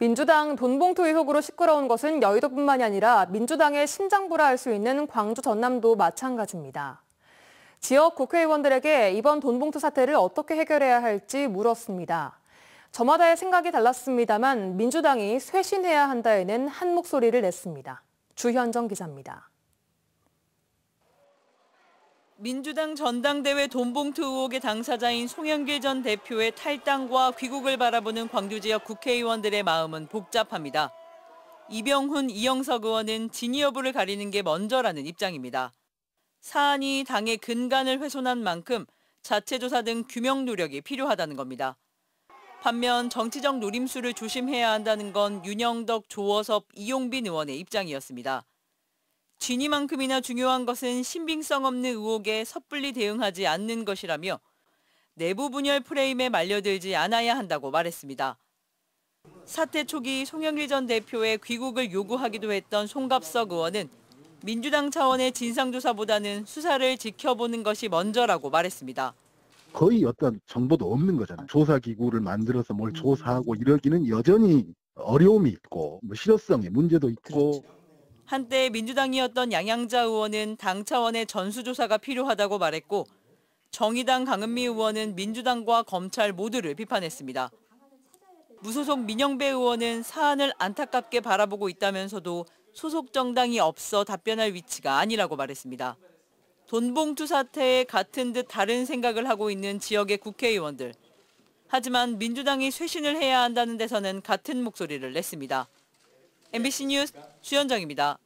민주당 돈봉투 의혹으로 시끄러운 것은 여의도뿐만이 아니라 민주당의 심장부라 할 수 있는 광주 전남도 마찬가지입니다. 지역 국회의원들에게 이번 돈봉투 사태를 어떻게 해결해야 할지 물었습니다. 저마다의 생각이 달랐습니다만 민주당이 쇄신해야 한다에는 한 목소리를 냈습니다. 주현정 기자입니다. 민주당 전당대회 돈봉투 의혹의 당사자인 송영길 전 대표의 탈당과 귀국을 바라보는 광주 지역 국회의원들의 마음은 복잡합니다. 이병훈, 이영석 의원은 진위 여부를 가리는 게 먼저라는 입장입니다. 사안이 당의 근간을 훼손한 만큼 자체 조사 등 규명 노력이 필요하다는 겁니다. 반면 정치적 노림수를 조심해야 한다는 건 윤영덕, 조어섭, 이용빈 의원의 입장이었습니다. 진위만큼이나 중요한 것은 신빙성 없는 의혹에 섣불리 대응하지 않는 것이라며 내부 분열 프레임에 말려들지 않아야 한다고 말했습니다. 사태 초기 송영길 전 대표의 귀국을 요구하기도 했던 송갑석 의원은 민주당 차원의 진상조사보다는 수사를 지켜보는 것이 먼저라고 말했습니다. 거의 어떤 정보도 없는 거잖아요. 조사기구를 만들어서 뭘 조사하고 이러기는 여전히 어려움이 있고 뭐 실효성의 문제도 있고 그렇죠. 한때 민주당이었던 양양자 의원은 당 차원의 전수조사가 필요하다고 말했고 정의당 강은미 의원은 민주당과 검찰 모두를 비판했습니다. 무소속 민영배 의원은 사안을 안타깝게 바라보고 있다면서도 소속 정당이 없어 답변할 위치가 아니라고 말했습니다. 돈봉투 사태에 같은 듯 다른 생각을 하고 있는 지역의 국회의원들. 하지만 민주당이 쇄신을 해야 한다는 데서는 같은 목소리를 냈습니다. MBC 뉴스 주현정입니다.